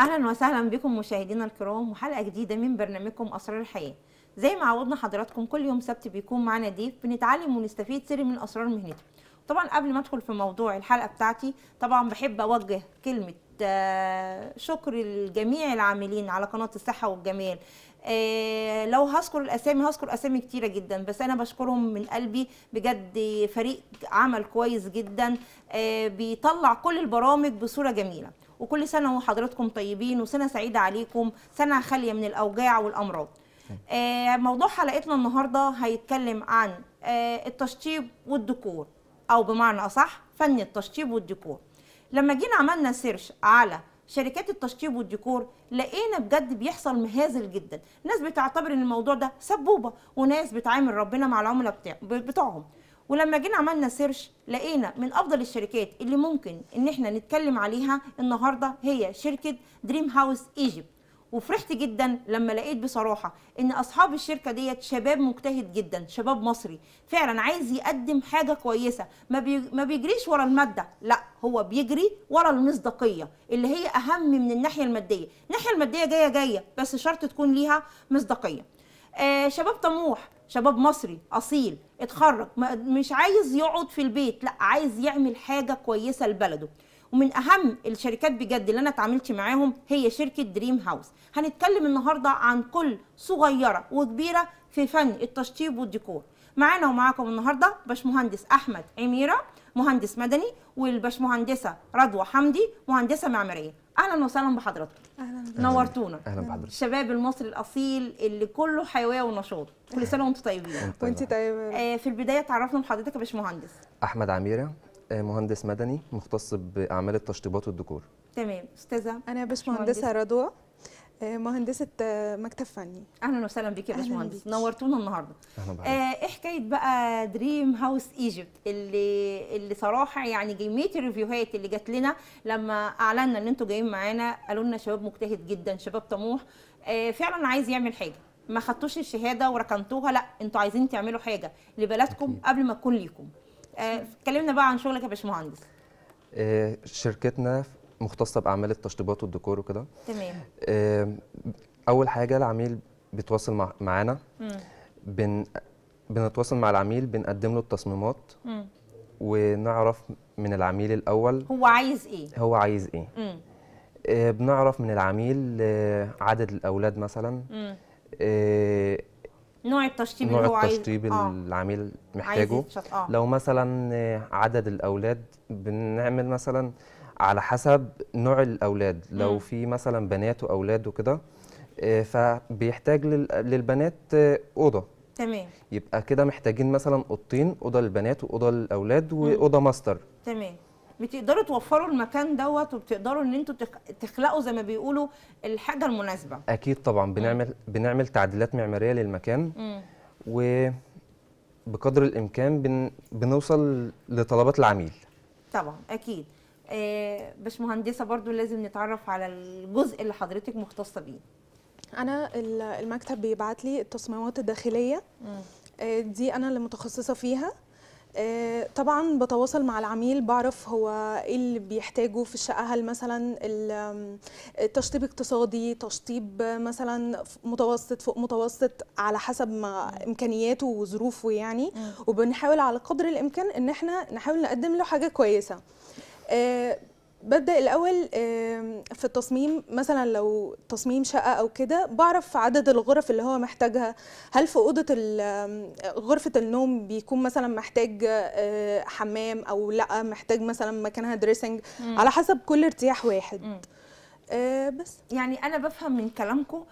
اهلا وسهلا بكم مشاهدينا الكرام وحلقه جديده من برنامجكم اسرار الحياه زي ما عودنا حضراتكم كل يوم سبت بيكون معانا ضيف بنتعلم ونستفيد سر من اسرار مهنته طبعا قبل ما ادخل في موضوع الحلقه بتاعتي طبعا بحب اوجه كلمه آه، شكر لجميع العاملين على قناه الصحه والجمال آه، لو هذكر الاسامي هذكر اسامي كتيره جدا بس انا بشكرهم من قلبي بجد فريق عمل كويس جدا آه، بيطلع كل البرامج بصوره جميله وكل سنه وحضراتكم طيبين وسنه سعيده عليكم سنه خاليه من الاوجاع والامراض آه، موضوع حلقتنا النهارده هيتكلم عن آه، التشطيب والديكور او بمعنى اصح فن التشطيب والديكور لما جينا عملنا سيرش على شركات التشطيب والديكور لقينا بجد بيحصل مهازل جدا ناس بتعتبر ان الموضوع ده سبوبه وناس بتعامل ربنا مع العملاء بتاعهم ولما جينا عملنا سيرش لقينا من افضل الشركات اللي ممكن ان احنا نتكلم عليها النهارده هي شركه دريم هاوس ايجيبت وفرحت جدا لما لقيت بصراحه ان اصحاب الشركه ديت شباب مجتهد جدا شباب مصري فعلا عايز يقدم حاجه كويسه ما, بي... ما بيجريش ورا الماده لا هو بيجري ورا المصداقيه اللي هي اهم من الناحيه الماديه الناحيه الماديه جايه جايه بس شرط تكون ليها مصداقيه آه شباب طموح شباب مصري اصيل اتخرج مش عايز يقعد في البيت لا عايز يعمل حاجه كويسه لبلده ومن اهم الشركات بجد اللي انا اتعاملت معاهم هي شركه دريم هاوس هنتكلم النهارده عن كل صغيره وكبيره في فن التشطيب والديكور معانا ومعاكم النهارده باشمهندس احمد عميره مهندس مدني والباشمهندسه رضوى حمدي مهندسه معماريه اهلا وسهلا بحضراتكم اهلا نورتونا اهلا بحضرتك الشباب المصري الاصيل اللي كله حيويه ونشاط كل إيه. سنه وانتم طيبين وانت طيبه آه، في البدايه تعرفنا بحضرتك يا باشمهندس احمد عميره آه، مهندس مدني مختص باعمال التشطيبات والديكور تمام استاذه انا باشمهندسه رضوى آه، مهندسه آه، مكتب فني اهلا وسهلا بيك يا باشمهندس نورتونا النهارده اهلا آه، ايه حكايه بقى دريم هاوس ايجيبت اللي اللي صراحه يعني كميه الريفيوهات اللي جات لنا لما اعلنا ان انتوا جايين معانا قالوا لنا شباب مجتهد جدا شباب طموح فعلا عايز يعمل حاجه ما خدتوش الشهاده وركنتوها لا انتوا عايزين تعملوا حاجه لبلدكم قبل ما تكون ليكم اتكلمنا بقى عن شغلك يا باشمهندس شركتنا مختصه باعمال التشطيبات والديكور وكده تمام اول حاجه العميل بيتواصل معانا بن بنتواصل مع العميل بنقدم له التصميمات مم. ونعرف من العميل الاول هو عايز ايه هو عايز ايه مم. آه بنعرف من العميل آه عدد الاولاد مثلا آه، نوع التشطيب نوع اللي هو التشطيب آه. عايز... العميل محتاجه عايز آه. لو مثلا آه، عدد الاولاد بنعمل مثلا على حسب نوع الاولاد لو في مثلا بنات واولاد وكده آه، فبيحتاج للبنات آه، اوضه تمام يبقى كده محتاجين مثلا اوضتين اوضه للبنات واوضه للاولاد واوضه ماستر تمام بتقدروا توفروا المكان دوت وبتقدروا ان انتوا تخلقوا زي ما بيقولوا الحاجه المناسبه اكيد طبعا بنعمل مم. بنعمل تعديلات معماريه للمكان مم. وبقدر الامكان بن بنوصل لطلبات العميل طبعا اكيد آه، باشمهندسه برضو لازم نتعرف على الجزء اللي حضرتك مختصه بيه انا المكتب بيبعت لي التصميمات الداخليه آه، دي انا اللي متخصصه فيها آه، طبعا بتواصل مع العميل بعرف هو ايه اللي بيحتاجه في الشقه هل مثلا التشطيب اقتصادي تشطيب مثلا متوسط فوق متوسط على حسب ما امكانياته وظروفه يعني وبنحاول على قدر الامكان ان احنا نحاول نقدم له حاجه كويسه آه، ببدا الاول في التصميم مثلا لو تصميم شقه او كده بعرف عدد الغرف اللي هو محتاجها هل في اوضه غرفه النوم بيكون مثلا محتاج آه، حمام او لا محتاج مثلا مكانها دريسنج على حسب كل ارتياح واحد آه، بس يعني انا بفهم من كلامكم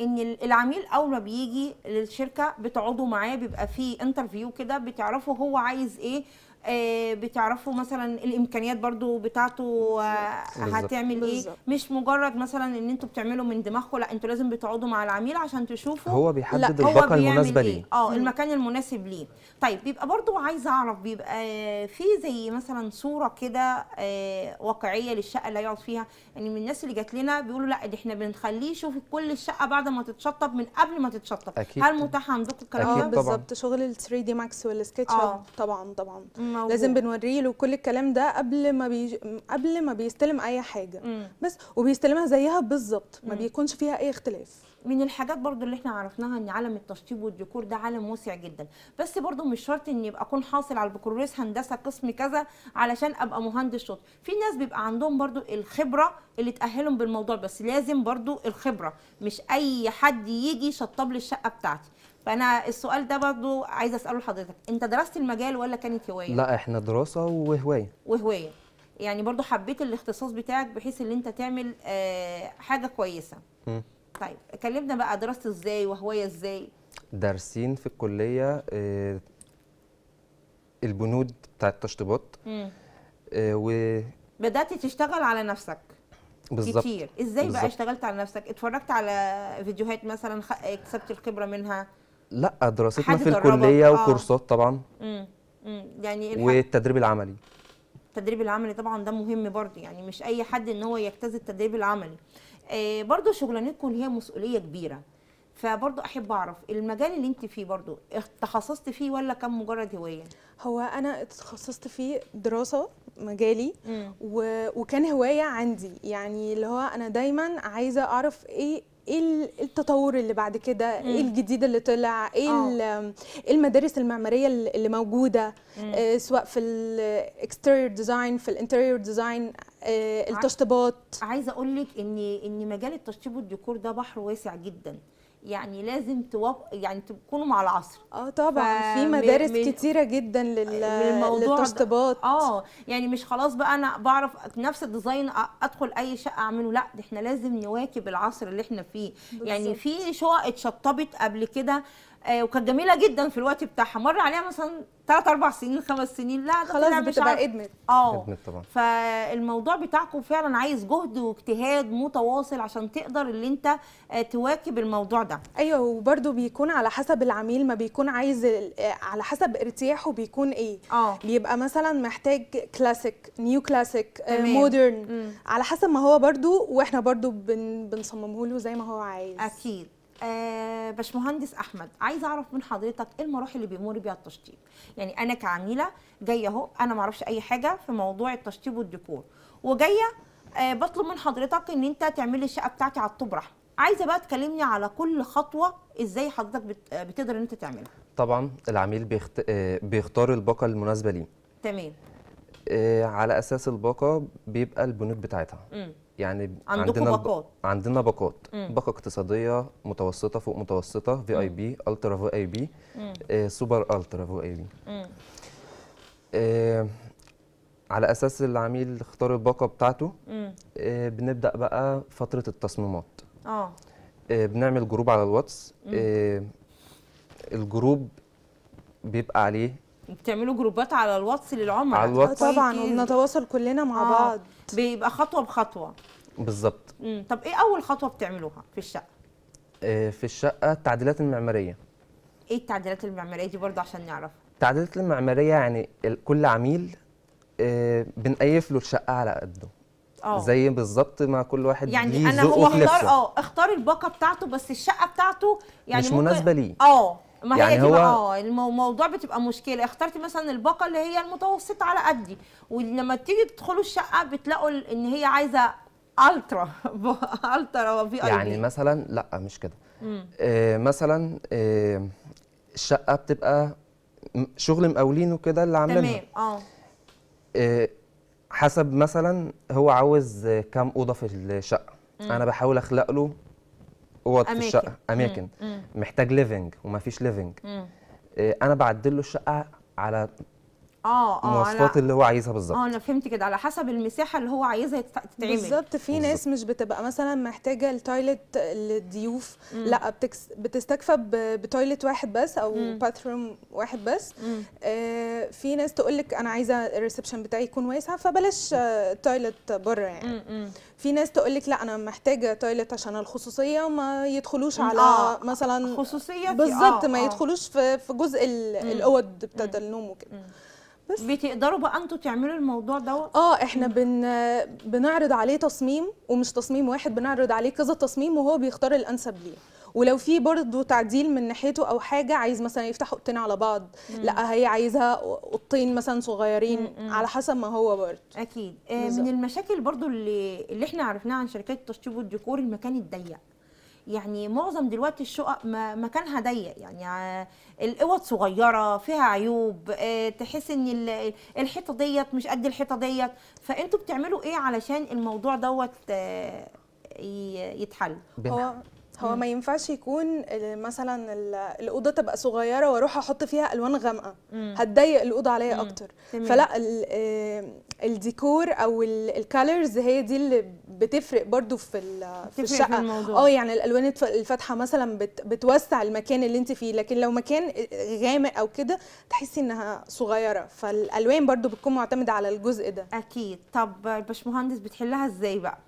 ان العميل اول ما بيجي للشركه بتقعدوا معاه بيبقى فيه انترفيو كده بتعرفوا هو عايز ايه آه، بتعرفوا مثلا الامكانيات برضو بتاعته آه، هتعمل ايه مش مجرد مثلا ان انتوا بتعملوا من دماغكم لا انتوا لازم بتقعدوا مع العميل عشان تشوفوا هو بيحدد الباقه المناسبه إيه. ليه اه المكان المناسب ليه طيب بيبقى برضو عايزه اعرف بيبقى آه، في زي مثلا صوره كده واقعيه للشقه اللي هيقعد فيها يعني من الناس اللي جات لنا بيقولوا لا دي احنا بنخليه يشوف كل الشقه بعد ما تتشطب من قبل ما تتشطب أكيد. هل متاح عندكم الكلام ده بالظبط شغل ال 3 دي ماكس والسكتش آه. طبعا طبعا مم. موجود. لازم بنوري له كل الكلام ده قبل ما بي... قبل ما بيستلم اي حاجه مم. بس وبيستلمها زيها بالظبط ما بيكونش فيها اي اختلاف من الحاجات برضو اللي احنا عرفناها ان عالم التشطيب والديكور ده عالم واسع جدا بس برضو مش شرط ان يبقى اكون حاصل على البكالوريوس هندسه قسم كذا علشان ابقى مهندس شط في ناس بيبقى عندهم برضو الخبره اللي تاهلهم بالموضوع بس لازم برضو الخبره مش اي حد يجي شطب لي الشقه بتاعتي فانا السؤال ده برضو عايزه اساله لحضرتك انت درست المجال ولا كانت هوايه لا احنا دراسه وهوايه وهوايه يعني برضو حبيت الاختصاص بتاعك بحيث ان انت تعمل آه حاجه كويسه م. طيب كلمنا بقى درست ازاي وهوايه ازاي دارسين في الكليه آه البنود بتاع التشطيبات آه و بدات تشتغل على نفسك بالظبط كتير ازاي بالزبط. بقى اشتغلت على نفسك اتفرجت على فيديوهات مثلا اكتسبت الخبره منها لا دراستنا في الكليه آه. وكورسات طبعا امم يعني والتدريب العملي التدريب العملي طبعا ده مهم برضه يعني مش اي حد ان هو يجتاز التدريب العملي آه برضه شغلانتكم هي مسؤوليه كبيره فبرضه احب اعرف المجال اللي انت فيه برضه تخصصت فيه ولا كان مجرد هوايه هو انا اتخصصت فيه دراسه مجالي و... وكان هوايه عندي يعني اللي هو انا دايما عايزه اعرف ايه إيه, ايه التطور اللي بعد كده ايه الجديد اللي طلع ايه, آه. إيه المدارس المعماريه اللي موجوده مم. آه، سواء في الاكستيرير ديزاين في الانتيرير آه، ديزاين التشطيبات عايزه اقول لك ان ان مجال التشطيب والديكور ده بحر واسع جدا يعني لازم توق... يعني تكونوا مع العصر اه طبعا في مدارس من... كتيره جدا لل... آه، للتشطيبات اه يعني مش خلاص بقى انا بعرف نفس الديزاين ادخل اي شقه اعمله لا احنا لازم نواكب العصر اللي احنا فيه بالزبط. يعني في شقق اتشطبت قبل كده آه، وكانت جميله جدا في الوقت بتاعها مر عليها مثلا ثلاث اربع سنين خمس سنين لا خلاص بتبقى ادمت اه ادمت طبعا فالموضوع بتاعكم فعلا عايز جهد واجتهاد متواصل عشان تقدر اللي انت آه، تواكب الموضوع ده ايوه وبرده بيكون على حسب العميل ما بيكون عايز آه، على حسب ارتياحه بيكون ايه اه بيبقى مثلا محتاج كلاسيك نيو كلاسيك مودرن على حسب ما هو برده واحنا برده بن بنصممه له زي ما هو عايز اكيد باش آه، باشمهندس احمد عايزه اعرف من حضرتك ايه المراحل اللي بيمر بيها التشطيب يعني انا كعميله جايه اهو انا ما اعرفش اي حاجه في موضوع التشطيب والديكور وجايه آه بطلب من حضرتك ان انت تعمل لي الشقه بتاعتي على الطبره عايزه بقى تكلمني على كل خطوه ازاي حضرتك بت... آه، بتقدر ان انت تعملها طبعا العميل بيخت... آه، بيختار الباقه المناسبه ليه تمام على اساس الباقه بيبقى البنود بتاعتها م. يعني عندنا باقات عندنا باقات باقه اقتصاديه متوسطه فوق متوسطه في اي بي الترا في اي بي سوبر الترا في اي بي على اساس العميل اختار الباقه بتاعته آه بنبدا بقى فتره التصميمات اه, آه، بنعمل جروب على الواتس آه، الجروب بيبقى عليه بتعملوا جروبات على الواتس للعملاء على الواتس طبعا طيب، وبنتواصل كلنا مع آه. بعض بيبقى خطوه بخطوه بالظبط طب ايه اول خطوه بتعملوها في الشقه آه، في الشقه التعديلات المعماريه ايه التعديلات المعماريه دي برضه عشان نعرفها التعديلات المعماريه يعني كل عميل آه، بنقيف له الشقه على قده أوه. زي بالظبط ما كل واحد يعني انا هو اختار اه اختار الباقه بتاعته بس الشقه بتاعته يعني مش مناسبه ليه اه ما يعني هي دي هو اه الموضوع بتبقى مشكله اخترتي مثلا الباقه اللي هي المتوسطه على قدي ولما تيجي تدخلوا الشقه بتلاقوا ان هي عايزه الترا الترا في يعني مثلا لا مش كده آه مثلا آه الشقه بتبقى شغل مقاولينه كده اللي عاملينها تمام آه. اه حسب مثلا هو عاوز كام اوضه في الشقه انا بحاول اخلق له اوض في الشقه اماكن مم. محتاج ليفنج ومفيش ليفنج انا بعدل له الشقه على اه اه المواصفات اللي هو عايزها بالظبط اه انا فهمت كده على حسب المساحه اللي هو عايزها تتعمل بالظبط في ناس مش بتبقى مثلا محتاجه التويلت للضيوف لا بتكس بتستكفى بتويلت واحد بس او باثروم واحد بس آه في ناس تقول لك انا عايزه الريسبشن بتاعي يكون واسع فبلاش تويلت آه، بره يعني مم. في ناس تقول لك لا انا محتاجه تويلت عشان الخصوصيه وما يدخلوش على آه. مثلا خصوصيه بالظبط آه. ما آه. يدخلوش في جزء الاوض بتاعت النوم وكده بس بتقدروا بقى انتوا تعملوا الموضوع دوت اه احنا بن بنعرض عليه تصميم ومش تصميم واحد بنعرض عليه كذا تصميم وهو بيختار الانسب ليه ولو في برضه تعديل من ناحيته او حاجه عايز مثلا يفتح اوضتين على بعض مم. لا هي عايزه اوضتين مثلا صغيرين مم. على حسب ما هو برضه اكيد آه من المشاكل برضه اللي اللي احنا عرفناها عن شركات التشطيب والديكور المكان الضيق يعني معظم دلوقتي الشقق مكانها ضيق يعني الاوض صغيره فيها عيوب آه، تحس ان الحيطه ديت مش قد الحيطه ديت فانتوا بتعملوا ايه علشان الموضوع دوت آه، يتحل هو هو ما ينفعش يكون مثلا الاوضه تبقى صغيره واروح احط فيها الوان غامقه هتضيق الاوضه عليا اكتر مم. فلا الديكور او الكالرز هي دي اللي بتفرق برضو في في الشقه اه يعني الالوان الفاتحه مثلا بت بتوسع المكان اللي انت فيه لكن لو مكان غامق او كده تحسي انها صغيره فالالوان برضو بتكون معتمده على الجزء ده اكيد طب الباشمهندس بتحلها ازاي بقى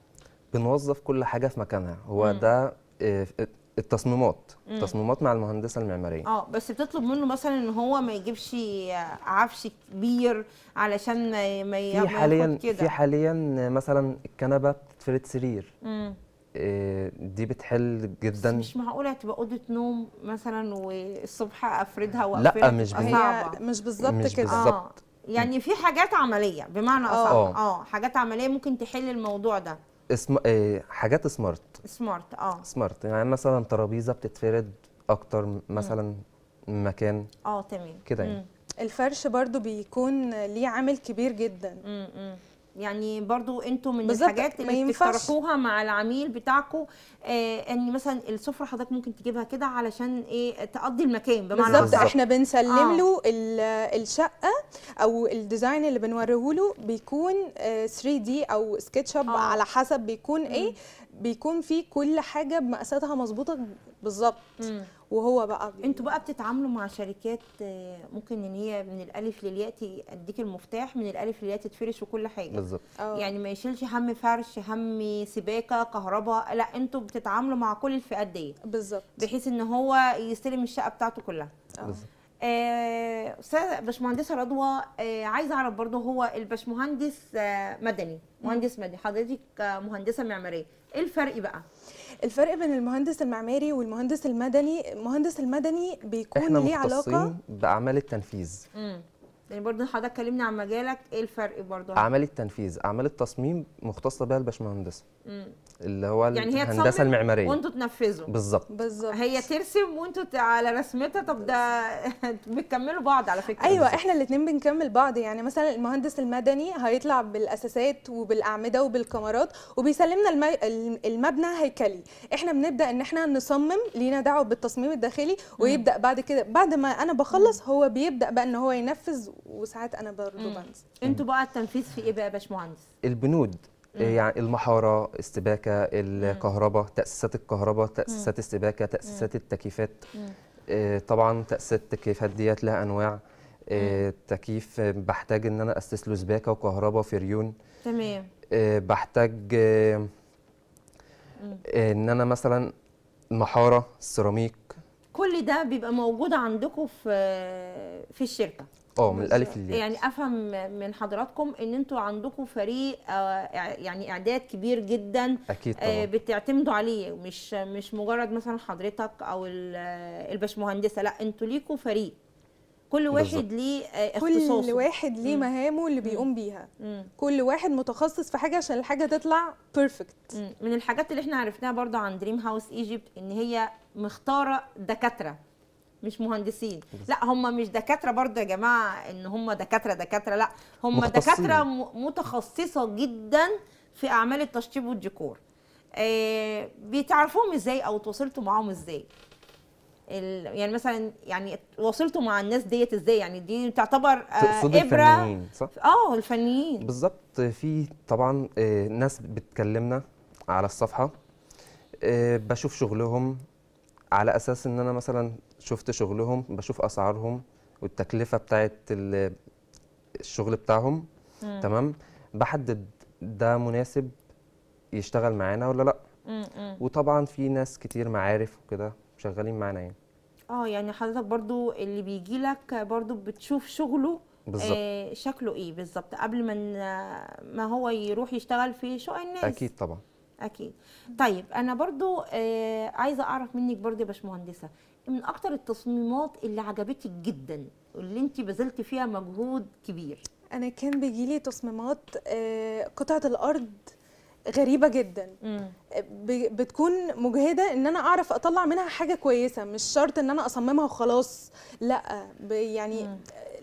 بنوظف كل حاجه في مكانها هو مم. ده آه، التصميمات التصميمات مع المهندسه المعماريه اه بس بتطلب منه مثلا ان هو ما يجيبش عفش كبير علشان ما في حاليا كده. في حاليا مثلا الكنبه بتتفرد سرير مم. آه، دي بتحل جدا بس مش معقوله تبقى اوضه نوم مثلا والصبح افردها واقفلها لا مش صعبه مش بالظبط كده آه. يعني في حاجات عمليه بمعنى اه. اصح اه حاجات عمليه ممكن تحل الموضوع ده اسم... آه، حاجات سمارت سمارت اه سمارت يعني مثلا ترابيزه بتتفرد اكتر مثلا مم. مكان اه تمام كده يعني الفرش برضو بيكون ليه عامل كبير جدا مم. يعني برضو انتوا من الحاجات اللي بتقترحوها مع العميل بتاعكم آه ان مثلا السفره حضرتك ممكن تجيبها كده علشان ايه تقضي المكان بمعنى بالظبط احنا بنسلم آه. له الشقه او الديزاين اللي بنوريه له بيكون 3 آه، دي او سكتش اب آه. على حسب بيكون ايه بيكون فيه كل حاجه بمقاساتها مظبوطه بالظبط وهو بقى انتوا بقى بتتعاملوا مع شركات آه، ممكن ان هي من الالف للياء اديك المفتاح من الالف للياء تتفرش وكل حاجه بالظبط اه. يعني ما يشيلش هم فرش هم سباكه كهرباء لا انتوا بتتعاملوا مع كل الفئات دي بالظبط بحيث ان هو يستلم الشقه بتاعته كلها بالظبط آه، استاذه باشمهندسه رضوى آه، عايزه اعرف برضه هو الباشمهندس آه، مدني مهندس مدني حضرتك مهندسه معماريه ايه الفرق بقى الفرق بين المهندس المعماري والمهندس المدني المهندس المدني بيكون ليه علاقه احنا باعمال التنفيذ مم. يعني برضه حضرتك كلمني عن مجالك ايه الفرق برضه اعمال التنفيذ اعمال التصميم مختصه بها الباشمهندسه اللي هو يعني هي الهندسه المعماريه وانتوا تنفذوا بالظبط بالظبط هي ترسم وانتوا على رسمتها طب ده بتكملوا بعض على فكره ايوه بالزبط. احنا الاثنين بنكمل بعض يعني مثلا المهندس المدني هيطلع بالاساسات وبالاعمده وبالكمرات وبيسلمنا الم... المبنى هيكلي احنا بنبدا ان احنا نصمم لينا دعوه بالتصميم الداخلي ويبدا بعد كده بعد ما انا بخلص هو بيبدا بقى ان هو ينفذ وساعات انا برضه بنزل انتوا بقى التنفيذ في ايه بقى يا باشمهندس البنود آه، يعني المحاره السباكه الكهرباء تاسيسات الكهرباء تاسيسات السباكه تاسيسات التكييفات آه، طبعا تاسيسات التكييفات ديت لها انواع آه، تكييف بحتاج ان انا اسس له سباكه وكهرباء فريون تمام بحتاج ان انا مثلا محاره سيراميك كل ده بيبقى موجود عندكم في في الشركه اه من الالف للياء يعني افهم من حضراتكم ان انتوا عندكم فريق آه، يعني اعداد كبير جدا اكيد آه، طبعا بتعتمدوا عليه مش مش مجرد مثلا حضرتك او الباشمهندسه لا انتوا ليكوا فريق كل واحد ليه آه، اختصاصه كل واحد ليه مهامه اللي بيقوم بيها كل واحد متخصص في حاجه عشان الحاجه تطلع بيرفكت من الحاجات اللي احنا عرفناها برضو عن دريم هاوس ايجيبت ان هي مختاره دكاتره مش مهندسين لا هم مش دكاتره برضه يا جماعه ان هم دكاتره دكاتره لا هم متخصصين. دكاتره متخصصه جدا في اعمال التشطيب والديكور آه بيتعرفوهم ازاي او تواصلتوا معاهم ازاي يعني مثلا يعني وصلتوا مع الناس ديت ازاي يعني دي تعتبر آه تقصد ابره الفنيين صح اه الفنيين بالظبط في طبعا آه ناس بتكلمنا على الصفحه آه بشوف شغلهم على اساس ان انا مثلا شفت شغلهم بشوف اسعارهم والتكلفه بتاعت الشغل بتاعهم مم. تمام بحدد ده مناسب يشتغل معانا ولا لا مم. وطبعا في ناس كتير معارف وكده شغالين معانا يعني اه يعني حضرتك برضو اللي بيجي لك برضو بتشوف شغله بالظبط آه شكله ايه بالظبط قبل ما ما هو يروح يشتغل في شقق الناس اكيد طبعا اكيد طيب انا برضو آه عايزه اعرف منك برضو يا باشمهندسه من اكتر التصميمات اللي عجبتك جدا واللي انت بذلتي فيها مجهود كبير انا كان بيجيلي تصميمات آه، قطعه الارض غريبه جدا بتكون مجهده ان انا اعرف اطلع منها حاجه كويسه مش شرط ان انا اصممها وخلاص لا يعني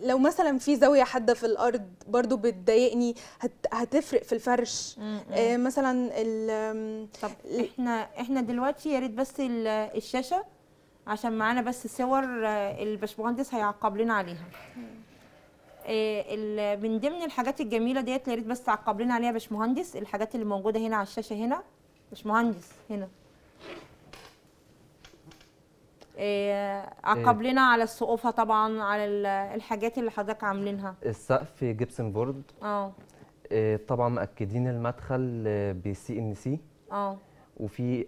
لو مثلا في زاويه حاده في الارض برضو بتضايقني هت هتفرق في الفرش آه مثلا ال طب احنا احنا دلوقتي يا ريت بس الشاشه عشان معانا بس صور آه، الباشمهندس هيعقب لنا عليها آه، من ضمن الحاجات الجميله ديت يا ريت بس تعقب لنا عليها يا باشمهندس الحاجات اللي موجوده هنا على الشاشه هنا باشمهندس هنا آه، عقب إيه. لنا على السقوفه طبعا على الحاجات اللي حضرتك عاملينها السقف جبسن بورد اه طبعا مأكدين المدخل بسي ان سي اه وفي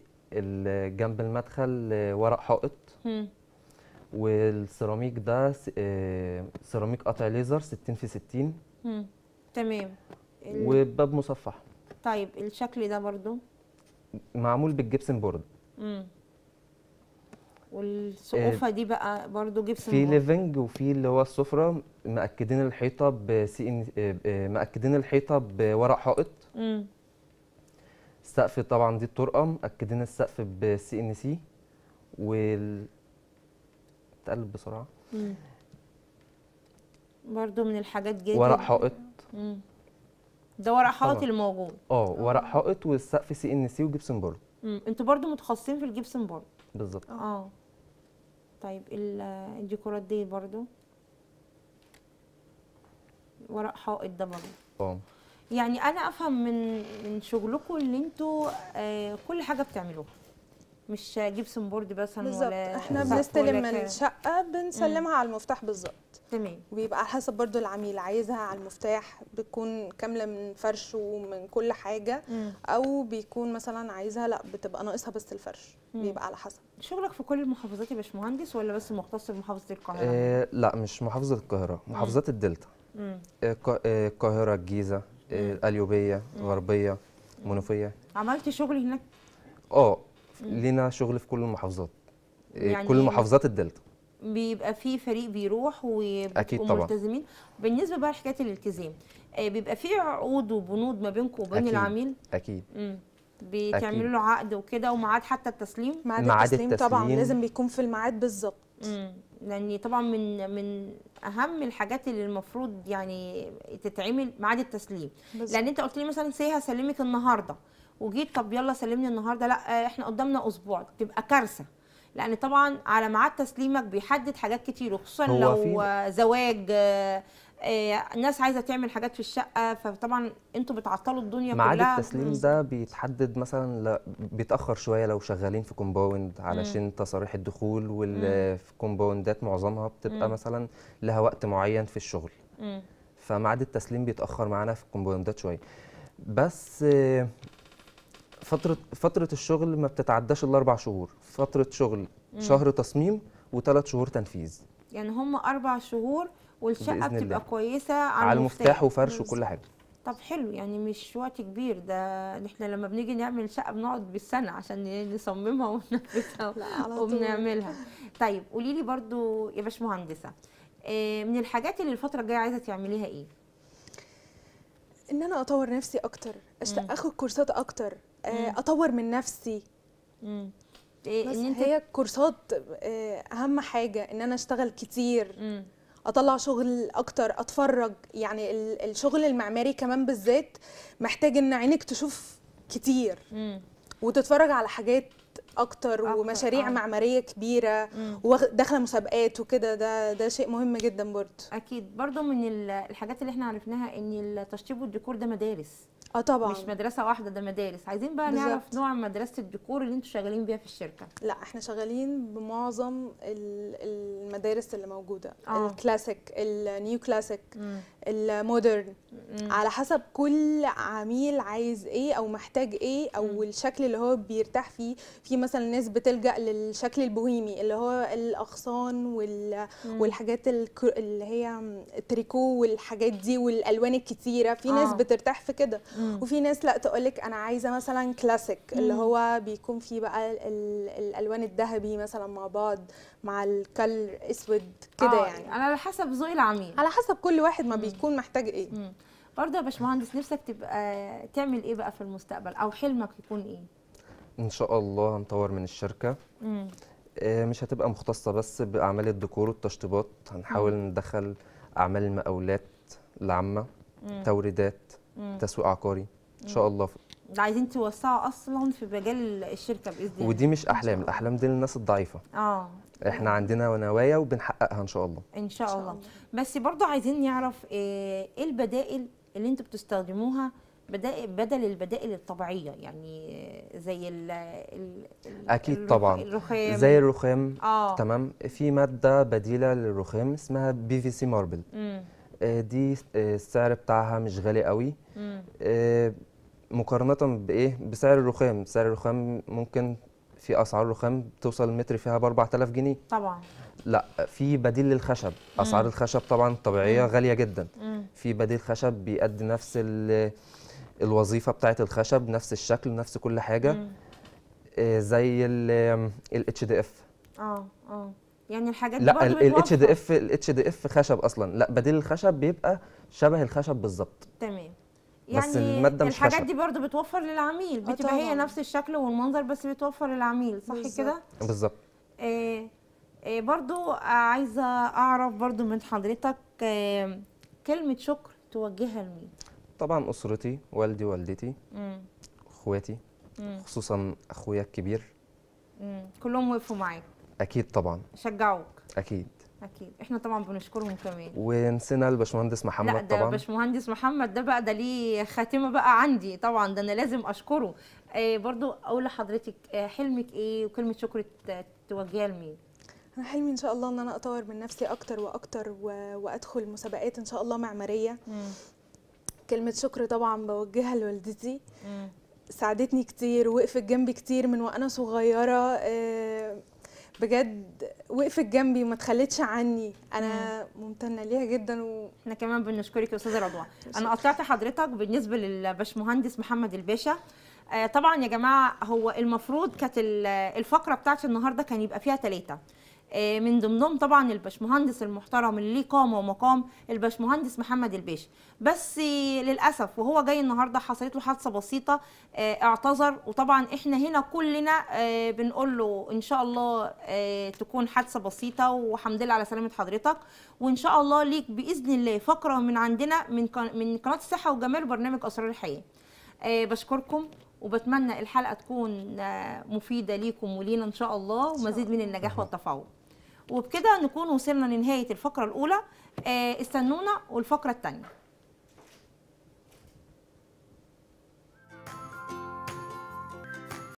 جنب المدخل ورق حائط والسيراميك ده آه، سيراميك قطع ليزر 60 في 60 مم. تمام وباب مصفح طيب الشكل ده برضو معمول بالجبسن بورد آه، والسقوفه دي بقى برضو جبسن في ليفنج وفي اللي هو السفره مأكدين الحيطه بسي ان آه، مأكدين الحيطه بورق حائط مم. السقف طبعا دي الطرقه مأكدين السقف بالسي ان سي وال تقلب بسرعه برضو من الحاجات جدا ورق حائط ده ورق حائط الموجود اه ورق آه. حائط والسقف سي ان سي وجبسن بورد انتوا برضو متخصصين في الجبسن بورد بالظبط اه طيب الديكورات دي برضو ورق حائط ده برضو اه يعني انا افهم من من شغلكم اللي انتوا آه، كل حاجه بتعملوها مش جبسن بورد بس ولا بالظبط احنا بنستلم من الشقه بنسلمها مم. على المفتاح بالظبط تمام وبيبقى على حسب برضو العميل عايزها على المفتاح بتكون كامله من فرش ومن كل حاجه مم. او بيكون مثلا عايزها لا بتبقى ناقصها بس الفرش مم. بيبقى على حسب شغلك في كل المحافظات يا باشمهندس ولا بس مختص بمحافظه القاهره إيه لا مش محافظه القاهره محافظات الدلتا آه، آه، القاهره الجيزه آه، اليوبيه غربيه منوفيه عملتي شغل هناك اه لينا شغل في كل المحافظات آه، يعني كل محافظات الدلتا بيبقى في فريق بيروح وبيبقوا ملتزمين بالنسبه بقى لحكايه الالتزام آه، بيبقى في عقود وبنود ما بينكم وبين العميل اكيد امم بتعملوا له عقد وكده وميعاد حتى التسليم ميعاد التسليم, التسليم طبعا لازم بيكون في الميعاد بالظبط لان طبعا من من اهم الحاجات اللي المفروض يعني تتعمل ميعاد التسليم لان انت قلت لي مثلا سي هسلمك النهارده وجيت طب يلا سلمني النهارده لا احنا قدامنا اسبوع تبقى كارثه لان طبعا على ميعاد تسليمك بيحدد حاجات كتير وخصوصا لو زواج آه، ناس عايزه تعمل حاجات في الشقه فطبعا انتوا بتعطلوا الدنيا كلها ميعاد التسليم ده بيتحدد مثلا بيتاخر شويه لو شغالين في كومباوند علشان تصاريح الدخول والكومباوندات معظمها بتبقى مم. مثلا لها وقت معين في الشغل فمعاد فميعاد التسليم بيتاخر معانا في الكومباوندات شويه بس فتره فتره الشغل ما بتتعداش الاربع شهور فتره شغل مم. شهر تصميم وثلاث شهور تنفيذ يعني هم اربع شهور والشقه بتبقى كويسه على, على المفتاح وفرش وكل حاجه طب حلو يعني مش وقت كبير ده احنا لما بنيجي نعمل شقه بنقعد بالسنه عشان نصممها وننفذها وبنعملها طيب قولي لي برده يا باشمهندسه آه، من الحاجات اللي الفتره الجايه عايزه تعمليها ايه ان انا اطور نفسي اكتر اخد كورسات اكتر آه، اطور من نفسي إيه بس إن انت... هي كورسات آه، اهم حاجه ان انا اشتغل كتير مم. اطلع شغل اكتر اتفرج يعني الشغل المعماري كمان بالذات محتاج ان عينك تشوف كتير مم. وتتفرج على حاجات اكتر, ومشاريع آه. معماريه كبيره وداخله مسابقات وكده ده ده شيء مهم جدا برضو اكيد برضو من الحاجات اللي احنا عرفناها ان التشطيب والديكور ده مدارس اه طبعا مش مدرسه واحده ده مدارس عايزين بقى بالزبط. نعرف نوع مدرسه الديكور اللي انتوا شغالين بيها في الشركه لا احنا شغالين بمعظم المدارس اللي موجوده آه. الكلاسيك النيو كلاسيك المودرن مم. على حسب كل عميل عايز ايه او محتاج ايه او مم. الشكل اللي هو بيرتاح فيه في مثلا ناس بتلجا للشكل البوهيمي اللي هو الاغصان وال... والحاجات الكر... اللي هي التريكو والحاجات دي والالوان الكتيره في آه. ناس بترتاح في كده وفي ناس لا تقولك انا عايزه مثلا كلاسيك اللي هو بيكون فيه بقى ال... الالوان الذهبي مثلا مع بعض مع الكل اسود كده آه. يعني على حسب ذوق العميل على حسب كل واحد ما بيكون محتاج ايه مم. برضه يا باشمهندس نفسك تبقى تعمل ايه بقى في المستقبل او حلمك يكون ايه ان شاء الله هنطور من الشركه مم. آه، مش هتبقى مختصه بس باعمال الديكور والتشطيبات هنحاول ندخل اعمال المقاولات العامه توريدات تسويق عقاري ان شاء الله عايزين توسعوا اصلا في مجال الشركه باذن الله ودي مش احلام الاحلام دي للناس الضعيفه اه احنا عندنا نوايا وبنحققها ان شاء الله ان شاء الله بس برضو عايزين نعرف آه، ايه البدائل اللي انتوا بتستخدموها بدائل بدل البدائل الطبيعيه يعني زي ال اكيد طبعا الرخام زي الرخام آه. تمام في ماده بديله للرخام اسمها بي في سي ماربل دي آه، السعر بتاعها مش غالي قوي آه، مقارنه بايه بسعر الرخام سعر الرخام ممكن في اسعار رخام توصل المتر فيها ب 4000 جنيه طبعا لا في بديل للخشب اسعار مم. الخشب طبعا طبيعيه مم. غاليه جدا مم. في بديل خشب بيأدي نفس الوظيفه بتاعه الخشب نفس الشكل نفس كل حاجه مم. آه، زي الاتش دي اف اه اه يعني الحاجات دي لا الاتش دي اف الاتش دي اف خشب اصلا لا بديل الخشب بيبقى شبه الخشب بالظبط تمام يعني بس المادة مش الحاجات خشب. دي برضو بتوفر للعميل آه، بتبقى هي نفس الشكل والمنظر بس بتوفر للعميل صح كده بالظبط آه آه برضو عايزه اعرف برضو من حضرتك آه كلمه شكر توجهها لمين طبعا اسرتي والدي والدتي اخواتي خصوصا اخويا الكبير مم. كلهم وقفوا معاك اكيد طبعا شجعوك اكيد اكيد احنا طبعا بنشكرهم كمان ونسينا الباشمهندس محمد لا ده طبعا الباشمهندس محمد ده بقى ده ليه خاتمه بقى عندي طبعا ده انا لازم اشكره آه برضو اقول لحضرتك آه، حلمك ايه وكلمه شكر توجهها لمين انا حلمي ان شاء الله ان انا اطور من نفسي اكتر واكتر و... وادخل مسابقات ان شاء الله معماريه كلمه شكر طبعا بوجهها لوالدتي ساعدتني كتير ووقفت جنبي كتير من وانا صغيره آه، بجد وقفت جنبي وما تخلتش عني انا ممتنه ليها جدا و... احنا كمان بنشكرك يا استاذه رضوى انا قطعت حضرتك بالنسبه للباشمهندس محمد الباشا آه، طبعا يا جماعه هو المفروض كانت الفقره بتاعت النهارده كان يبقى فيها ثلاثه آه، من ضمنهم طبعا الباشمهندس المحترم اللي ليه قامه ومقام الباشمهندس محمد الباشا بس للاسف وهو جاي النهارده حصلت له حادثه بسيطه آه، اعتذر وطبعا احنا هنا كلنا آه، بنقول له ان شاء الله تكون حادثه بسيطه وحمد لله على سلامه حضرتك وان شاء الله ليك باذن الله فقره من عندنا من من قناه الصحه وجمال برنامج اسرار الحياه بشكركم وبتمنى الحلقه تكون آه، مفيده ليكم ولينا ان شاء الله ومزيد من النجاح والتفوق وبكده نكون وصلنا لنهايه الفقره الاولى آه، استنونا والفقره الثانيه